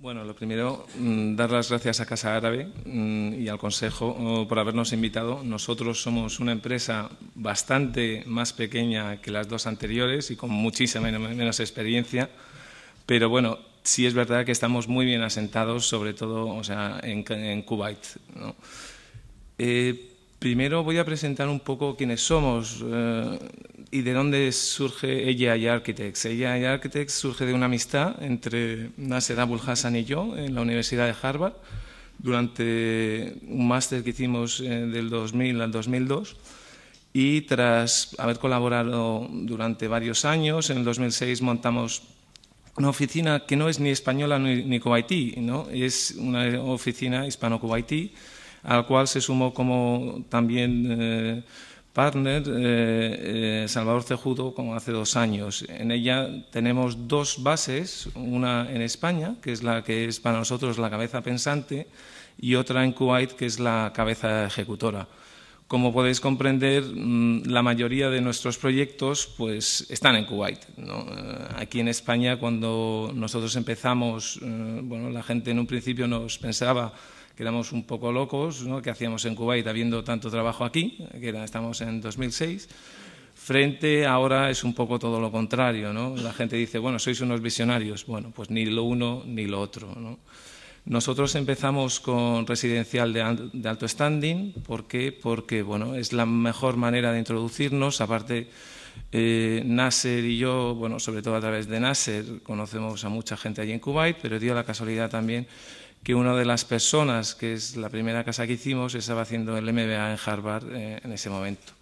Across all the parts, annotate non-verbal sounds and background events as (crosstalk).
Bueno, lo primero, mm, dar las gracias a Casa Árabe mm, y al Consejo oh, por habernos invitado. Nosotros somos una empresa bastante más pequeña que las dos anteriores y con muchísima menos experiencia, pero bueno, sí es verdad que estamos muy bien asentados, sobre todo o sea, en, Kuwait. Eh, Primero voy a presentar un poco quiénes somos eh, y de dónde surge ella Architects. Ella Architects surge de una amistad entre Nasser Abul Hassan y yo en la Universidad de Harvard durante un máster que hicimos eh, del 2000 al 2002 y tras haber colaborado durante varios años, en el 2006 montamos una oficina que no es ni española ni, ni kuwaití, ¿no? es una oficina hispano-kuwaití al cual se sumó como también eh, partner eh, eh, Salvador Cejudo como hace dos años. En ella tenemos dos bases, una en España, que es la que es para nosotros la cabeza pensante, y otra en Kuwait, que es la cabeza ejecutora. Como podéis comprender, mm, la mayoría de nuestros proyectos pues, están en Kuwait. Aquí en España, cuando nosotros empezamos, bueno, la gente en un principio nos pensaba que éramos un poco locos, ¿no? que hacíamos en Kuwait habiendo tanto trabajo aquí, que estamos en 2006, frente ahora es un poco todo lo contrario. ¿no? La gente dice, bueno, sois unos visionarios. Bueno, pues ni lo uno ni lo otro. ¿no? Nosotros empezamos con residencial de, alto standing. ¿Por qué? Porque bueno, es la mejor manera de introducirnos. Aparte, eh, Nasser y yo, bueno, sobre todo a través de Nasser, conocemos a mucha gente allí en Kuwait, pero dio la casualidad también que una de las personas, que es la primera casa que hicimos, estaba haciendo el MBA en Harvard eh, en ese momento.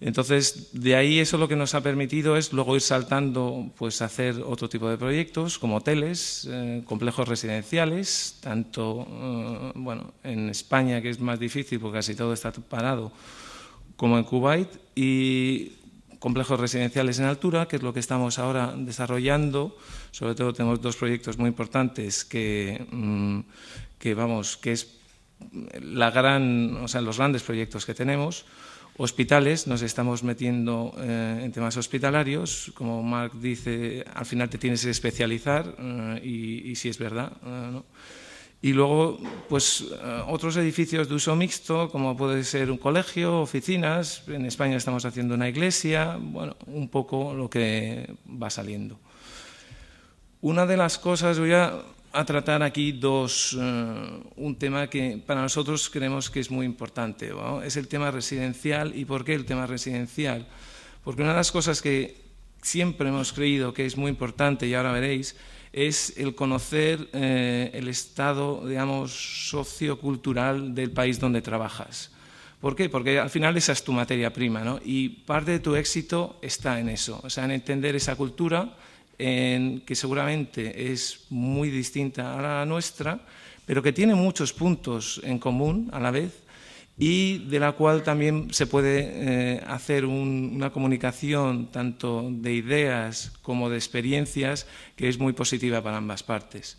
Entonces, de ahí eso lo que nos ha permitido es luego ir saltando, pues hacer otro tipo de proyectos, como hoteles, eh, complejos residenciales, tanto, eh, bueno, en España, que es más difícil porque casi todo está parado, como en Kuwait, y complejos residenciales en altura, que es lo que estamos ahora desarrollando. Sobre todo tenemos dos proyectos muy importantes que, mm, que vamos, que es la gran, o sea, los grandes proyectos que tenemos. Hospitales, nos estamos metiendo eh, en temas hospitalarios. Como Marc dice, al final te tienes que especializar eh, y, si es verdad. Eh, y luego, pues eh, otros edificios de uso mixto, como puede ser un colegio, oficinas, en España estamos haciendo una iglesia, bueno, un poco lo que va saliendo. Una de las cosas, voy a, tratar aquí dos, eh, un tema que para nosotros creemos que es muy importante, es el tema residencial. ¿Y por qué el tema residencial? Porque una de las cosas que siempre hemos creído que es muy importante, y ahora veréis, es el conocer eh, el estado, digamos, sociocultural del país donde trabajas. ¿Por qué? Porque al final esa es tu materia prima, ¿no? Y parte de tu éxito está en eso, o sea, en entender esa cultura, en, que seguramente es muy distinta a la nuestra, pero que tiene muchos puntos en común a la vez y de la cual también se puede eh, hacer una comunicación tanto de ideas como de experiencias que es muy positiva para ambas partes.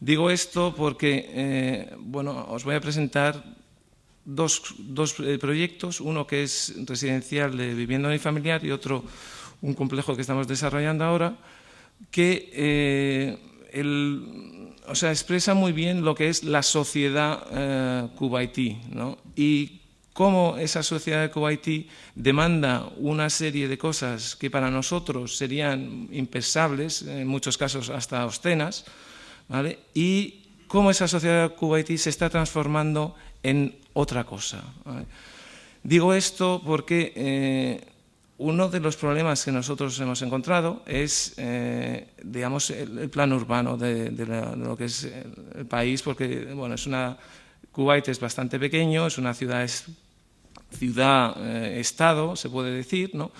Digo esto porque eh, os voy a presentar dos, eh, proyectos, uno que es residencial de vivienda familiar y otro un complejo que estamos desarrollando ahora, que o sea, expresa muy bien lo que es la sociedad eh, cubaití, y cómo esa sociedad de Kuwaiti demanda una serie de cosas que para nosotros serían impensables, en muchos casos hasta obscenas, y cómo esa sociedad de Kuwaiti se está transformando en otra cosa. Digo esto porque eh, uno de los problemas que nosotros hemos encontrado es, eh, digamos, el, plan urbano de, de, lo que es el país, porque bueno, es una Kuwait es bastante pequeño, es una ciudad, ciudad eh, estado, se puede decir, ¿no?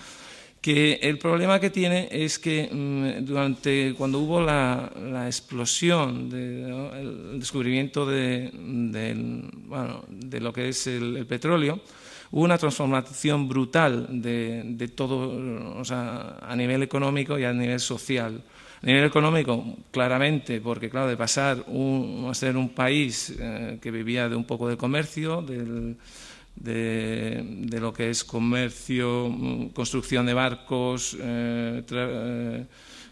que el problema que tiene es que mm, durante cuando hubo la, explosión, de, el descubrimiento de, lo que es el, petróleo, hubo una transformación brutal de, todo, o sea, a nivel económico y a nivel social. A nivel económico, claramente, porque claro, de pasar a ser un país eh, que vivía de un poco de comercio, de, lo que es comercio, mm, construcción de barcos, eh, eh,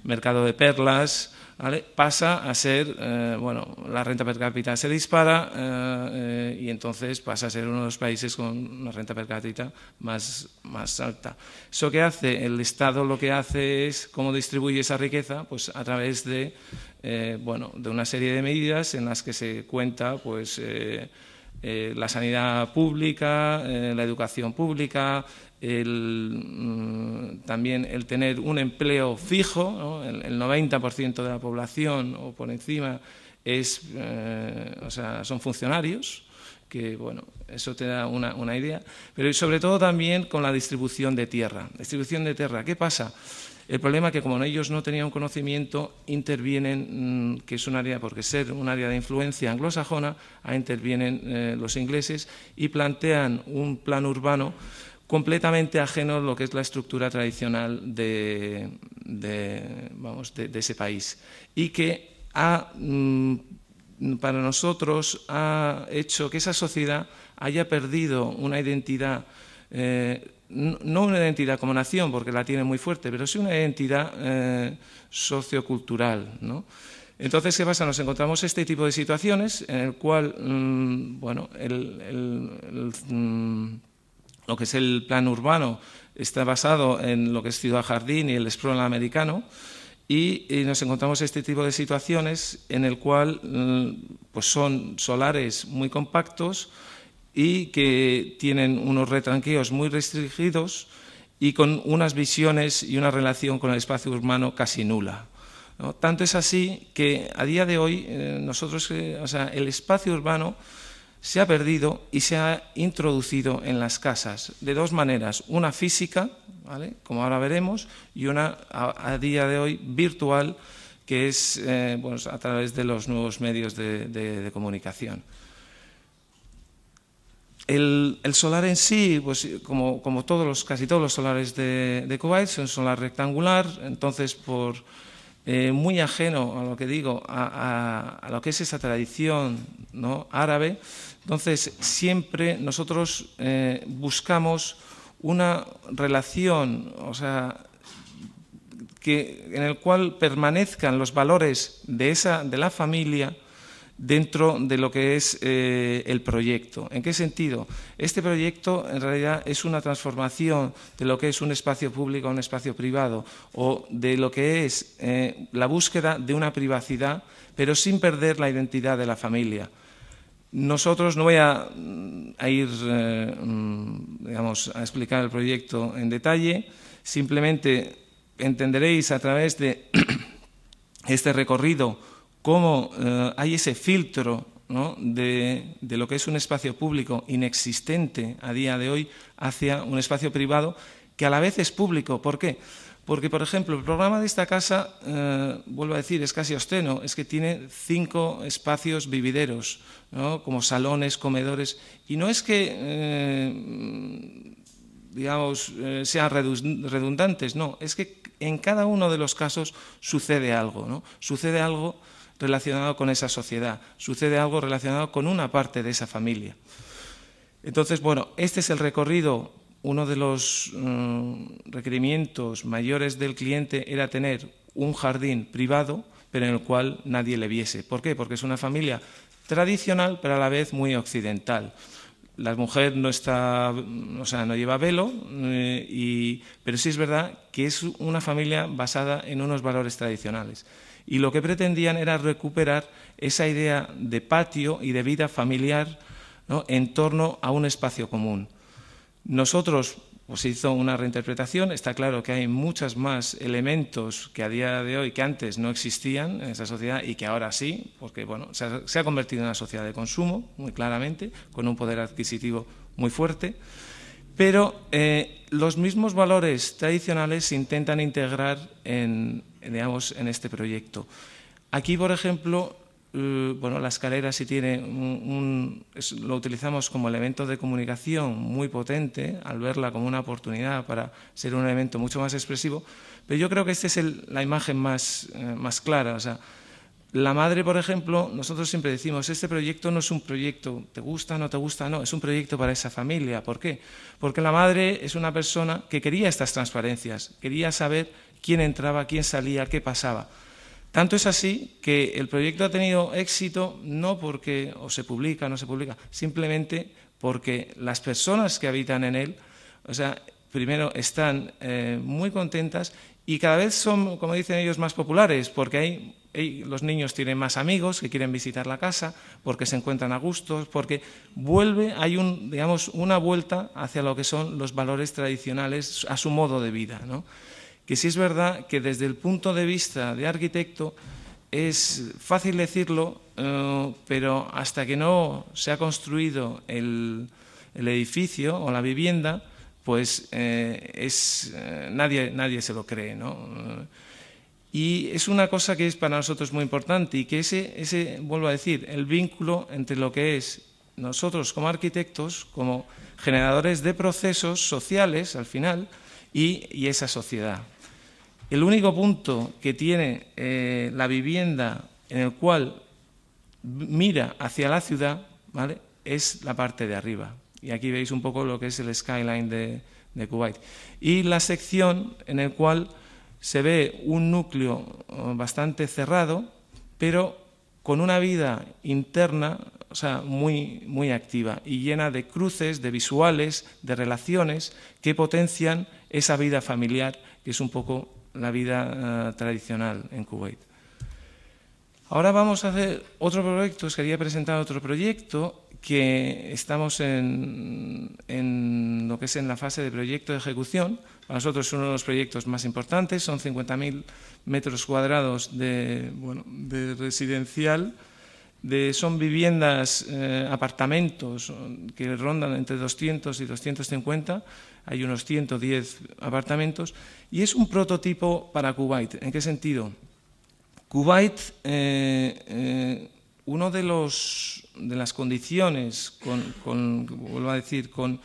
mercado de perlas, ¿vale? pasa a ser, eh, bueno, la renta per cápita se dispara eh, eh, y entonces pasa a ser uno de los países con una renta per cápita más, más alta. ¿Eso qué hace? El Estado lo que hace es, ¿cómo distribuye esa riqueza? Pues a través de, bueno, de una serie de medidas en las que se cuenta, pues eh, la sanidad pública, eh, la educación pública, mm, también el tener un empleo fijo, el, 90% de la población o por encima es, eh, son funcionarios, que bueno, eso te da una, una idea, pero sobre todo también con la distribución de tierra. Distribución de tierra, ¿qué pasa? El problema es que como ellos no tenían conocimiento, intervienen, mm, que es un área, porque ser un área de influencia anglosajona, ahí intervienen eh, los ingleses y plantean un plan urbano completamente ajeno a lo que es la estructura tradicional de, ese país y que mm, para nosotros ha hecho que esa sociedad haya perdido una identidad eh, no una identidad como nación, porque la tiene muy fuerte, pero sí una identidad eh, sociocultural. Entonces, ¿qué pasa? Nos encontramos este tipo de situaciones en el cual, mm, bueno, mm, lo que es el plan urbano está basado en lo que es Ciudad Jardín y el Sprawl americano, y, nos encontramos este tipo de situaciones en el cual mm, pues son solares muy compactos, y que tienen unos retranqueos muy restringidos y con unas visiones y una relación con el espacio urbano casi nula. Tanto es así que a día de hoy eh, nosotros, eh, el espacio urbano se ha perdido y se ha introducido en las casas de dos maneras, una física, como ahora veremos, y una a, día de hoy virtual, que es eh, a través de los nuevos medios de comunicación. El, solar en sí, pues como, todos los, casi todos los solares de, Kuwait, es un solar rectangular, entonces por eh, muy ajeno a lo que digo, a, lo que es esa tradición árabe, entonces siempre nosotros eh, buscamos una relación, o sea, que, en el cual permanezcan los valores de, esa, de la familia, dentro de lo que es eh, el proyecto. ¿En qué sentido? Este proyecto en realidad es una transformación de lo que es un espacio público a un espacio privado o de lo que es eh, la búsqueda de una privacidad, pero sin perder la identidad de la familia. Nosotros no voy a, mm, ir eh, mm, a explicar el proyecto en detalle, simplemente entenderéis a través de (clears throat) este recorrido cómo eh, hay ese filtro de, lo que es un espacio público inexistente a día de hoy hacia un espacio privado que a la vez es público. ¿Por qué? Porque, por ejemplo, el programa de esta casa, eh, vuelvo a decir, es casi osteno, es que tiene cinco espacios vivideros, como salones, comedores, y no es que, eh, digamos, sean redundantes, no, es que en cada uno de los casos sucede algo, ¿no? Sucede algo relacionado con esa sociedad, sucede algo relacionado con una parte de esa familia. Entonces, bueno, este es el recorrido. Uno de los mm, requerimientos mayores del cliente era tener un jardín privado, pero en el cual nadie le viese. ¿Por qué? Porque es una familia tradicional, pero a la vez muy occidental. La mujer no está, mm, o sea, no lleva velo, eh, pero sí es verdad que es una familia basada en unos valores tradicionales y lo que pretendían era recuperar esa idea de patio y de vida familiar en torno a un espacio común. Nosotros pues hizo una reinterpretación. Está claro que hay muchos más elementos que a día de hoy, que antes no existían en esa sociedad y que ahora sí, porque bueno, se ha convertido en una sociedad de consumo, muy claramente, con un poder adquisitivo muy fuerte pero eh, los mismos valores tradicionales se intentan integrar en, este proyecto. Aquí, por ejemplo, eh, la escalera sí tiene un, lo utilizamos como elemento de comunicación muy potente, al verla como una oportunidad para ser un elemento mucho más expresivo, pero yo creo que esta es la imagen más, eh, clara. La madre, por ejemplo, nosotros siempre decimos, este proyecto no es un proyecto, te gusta, no te gusta, no, es un proyecto para esa familia. ¿Por qué? Porque la madre es una persona que quería estas transparencias, quería saber quién entraba, quién salía, qué pasaba. Tanto es así que el proyecto ha tenido éxito no porque o se publica o no se publica, simplemente porque las personas que habitan en él, o sea, primero están eh, muy contentas y cada vez son, como dicen ellos, más populares, porque hay los niños tienen más amigos que quieren visitar la casa porque se encuentran a gustos, porque vuelve, hay digamos, una vuelta hacia lo que son los valores tradicionales a su modo de vida. Que sí es verdad que desde el punto de vista de arquitecto es fácil decirlo, eh, pero hasta que no se ha construido el, edificio o la vivienda, pues eh, eh, nadie, nadie se lo cree. ¿no? Y es una cosa que es para nosotros muy importante y que ese, ese, vuelvo a decir, el vínculo entre lo que es nosotros como arquitectos, como generadores de procesos sociales al final y, esa sociedad. El único punto que tiene eh, la vivienda en el cual mira hacia la ciudad ¿vale? es la parte de arriba. Y aquí veis un poco lo que es el skyline de, de Kuwait. Y la sección en el cual se ve un núcleo eh, bastante cerrado, pero con una vida interna o sea, muy, muy activa y llena de cruces, de visuales, de relaciones que potencian esa vida familiar, que es un poco la vida eh, tradicional en Kuwait. Ahora vamos a hacer otro proyecto, os quería presentar otro proyecto que estamos en, lo que es en la fase de proyecto de ejecución. Para nosotros es uno de los proyectos más importantes, son 50.000 metros cuadrados de, bueno, de residencial, de, son viviendas, eh, apartamentos que rondan entre 200 y 250, hay unos 110 apartamentos, y es un prototipo para Kuwait. ¿En qué sentido? Kuwait, una eh, eh, uno de los de las condiciones con, vuelvo a decir, con,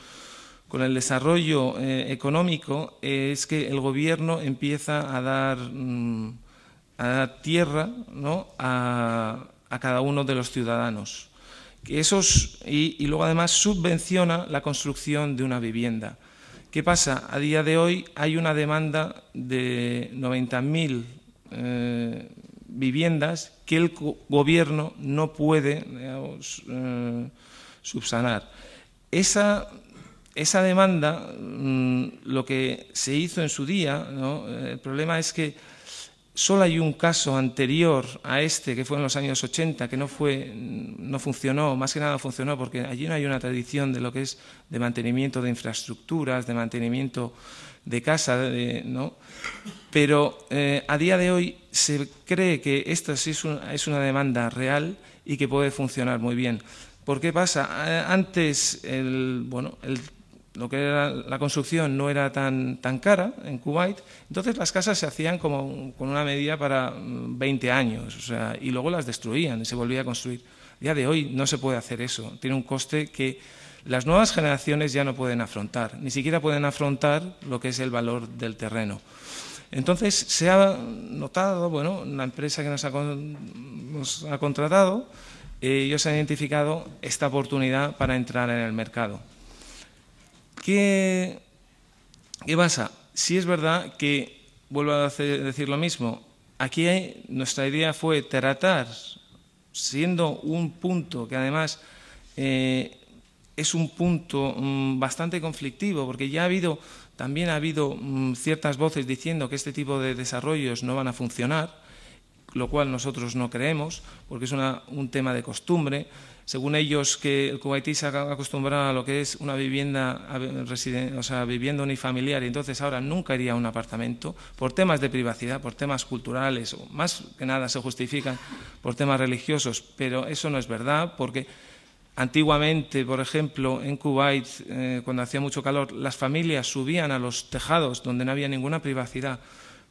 el desarrollo eh, económico es que el gobierno empieza a dar, mm, a tierra a, cada uno de los ciudadanos. y, luego además subvenciona la construcción de una vivienda. ¿Qué pasa? A día de hoy hay una demanda de 90.000 eh, viviendas que el gobierno no puede eh, subsanar. Esa, esa demanda, mm, lo que se hizo en su día, el problema es que Solo hay un caso anterior a este, que fue en los años 80, que no, fue, no funcionó, más que nada funcionó, porque allí no hay una tradición de lo que es de mantenimiento de infraestructuras, de mantenimiento de casa, ¿no? Pero eh, a día de hoy se cree que esta sí es, es una demanda real y que puede funcionar muy bien. ¿Por qué pasa? Eh, antes el, bueno, el lo que era la construcción no era tan, tan cara en Kuwait, entonces las casas se hacían como con una medida para 20 mm, años, y luego las destruían y se volvía a construir. A día de hoy no se puede hacer eso, tiene un coste que las nuevas generaciones ya no pueden afrontar, ni siquiera pueden afrontar lo que es el valor del terreno. Entonces se ha notado, bueno, la empresa que nos ha, contratado, eh, ellos han identificado esta oportunidad para entrar en el mercado. ¿Qué, pasa? Si es verdad que, vuelvo a decir lo mismo, aquí nuestra idea fue tratar, siendo un punto que además eh, es un punto mm, bastante conflictivo, porque ya ha habido, también ha habido mm, ciertas voces diciendo que este tipo de desarrollos no van a funcionar, lo cual nosotros no creemos, porque es un tema de costumbre según ellos, que el Kuwaití se ha acostumbrado a lo que es una vivienda, o sea, vivienda unifamiliar, y entonces ahora nunca iría a un apartamento por temas de privacidad, por temas culturales, o más que nada se justifican por temas religiosos, pero eso no es verdad porque antiguamente, por ejemplo, en Kuwait, eh, cuando hacía mucho calor, las familias subían a los tejados donde no había ninguna privacidad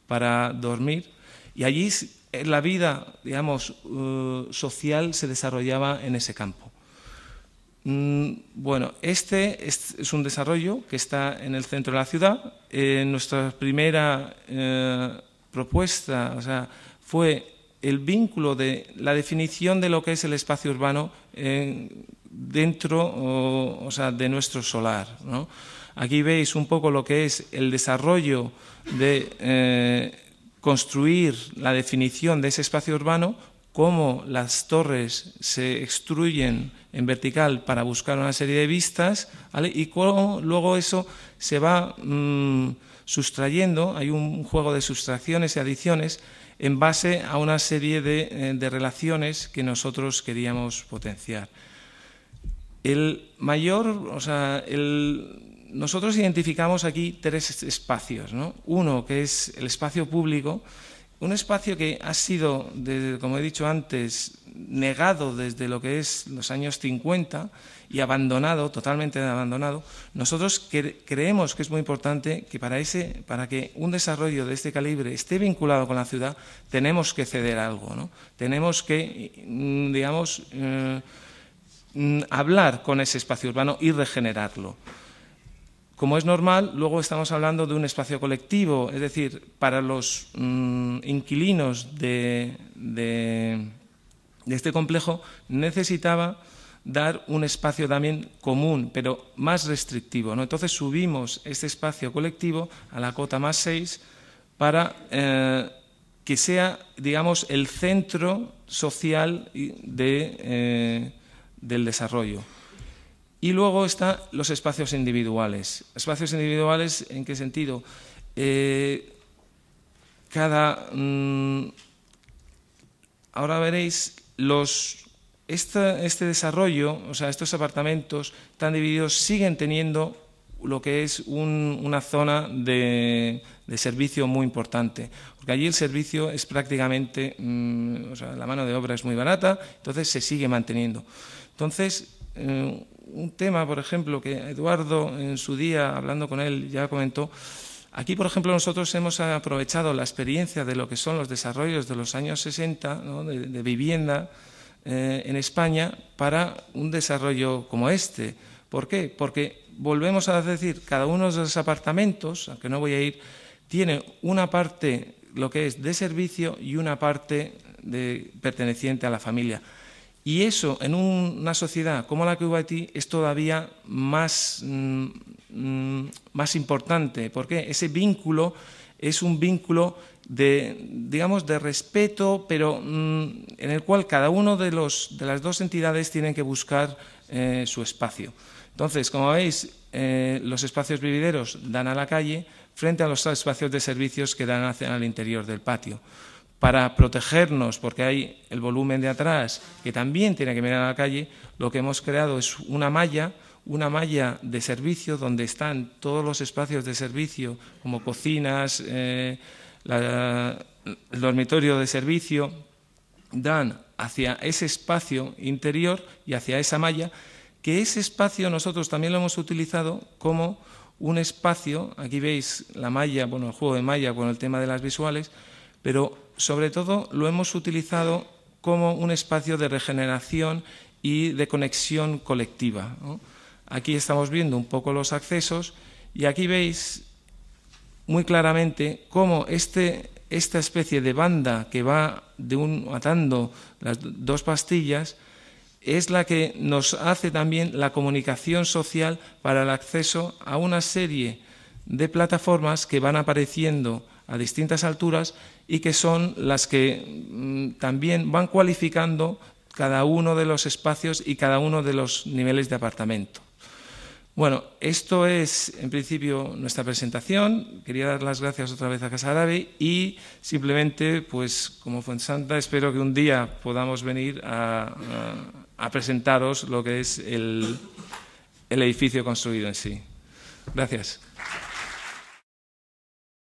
para dormir y allí eh, la vida, digamos, eh, social se desarrollaba en ese campo. Mm, bueno, este es, un desarrollo que está en el centro de la ciudad. Eh, nuestra primera propuesta o sea, fue el vínculo de la definición de lo que es el espacio urbano dentro sea, de nuestro solar. Aquí veis un poco lo que es el desarrollo de construir la definición de ese espacio urbano, cómo las torres se extruyen en vertical para buscar una serie de vistas, y cómo luego eso se va mm, sustrayendo, hay un juego de sustracciones y adiciones en base a una serie de, eh, de relaciones que nosotros queríamos potenciar. El mayor, o sea, el, nosotros identificamos aquí tres espacios. Uno, que es el espacio público, un espacio que ha sido, como he dicho antes, negado desde lo que es los años 50 y abandonado, totalmente abandonado. Nosotros creemos que es muy importante que para, ese, para que un desarrollo de este calibre esté vinculado con la ciudad, tenemos que ceder algo, ¿no? tenemos que, mm, digamos, eh, mm, hablar con ese espacio urbano y regenerarlo. Como es normal, luego estamos hablando de un espacio colectivo, es decir, para los mm, inquilinos de, este complejo necesitaba dar un espacio también común, pero más restrictivo. ¿no? Entonces subimos este espacio colectivo a la cota más 6 para eh, que sea, digamos, el centro social eh, del desarrollo. Y luego están los espacios individuales. ¿Espacios individuales en qué sentido? Eh, cada. Mm, ahora veréis los este, desarrollo, o sea, estos apartamentos tan divididos siguen teniendo lo que es una zona de, servicio muy importante, porque allí el servicio es prácticamente, mm, o sea, la mano de obra es muy barata, entonces se sigue manteniendo. Entonces, eh, un tema, por ejemplo, que Eduardo en su día, hablando con él, ya comentó. Aquí, por ejemplo, nosotros hemos aprovechado la experiencia de lo que son los desarrollos de los años 60, de, vivienda eh, en España, para un desarrollo como este. ¿Por qué? Porque volvemos a decir, cada uno de los apartamentos, aunque no voy a ir, tiene una parte, lo que es de servicio, y una parte de, perteneciente a la familia. Y eso en una sociedad como la que hubo es todavía mm, mm, más, importante, porque ese vínculo es un vínculo de, digamos, de respeto, pero mm, en el cual cada uno de, los, de las dos entidades tienen que buscar eh, su espacio. Entonces, como veis, eh, los espacios vivideros dan a la calle frente a los espacios de servicios que dan hacia el interior del patio para protegernos, porque hay el volumen de atrás que también tiene que mirar a la calle, lo que hemos creado es una malla, una malla de servicio donde están todos los espacios de servicio, como cocinas, eh, el dormitorio de servicio, dan hacia ese espacio interior y hacia esa malla, que ese espacio nosotros también lo hemos utilizado como un espacio, aquí veis la malla, bueno, el juego de malla con el tema de las visuales, pero sobre todo lo hemos utilizado como un espacio de regeneración y de conexión colectiva. Aquí estamos viendo un poco los accesos y aquí veis muy claramente cómo este, esta especie de banda que va de un, atando las dos pastillas es la que nos hace también la comunicación social para el acceso a una serie de plataformas que van apareciendo a distintas alturas y que son las que mm, también van cualificando cada uno de los espacios y cada uno de los niveles de apartamento. Bueno, esto es en principio nuestra presentación. Quería dar las gracias otra vez a Casa y simplemente, pues como santa, espero que un día podamos venir a, presentaros lo que es el edificio construido en sí. Gracias.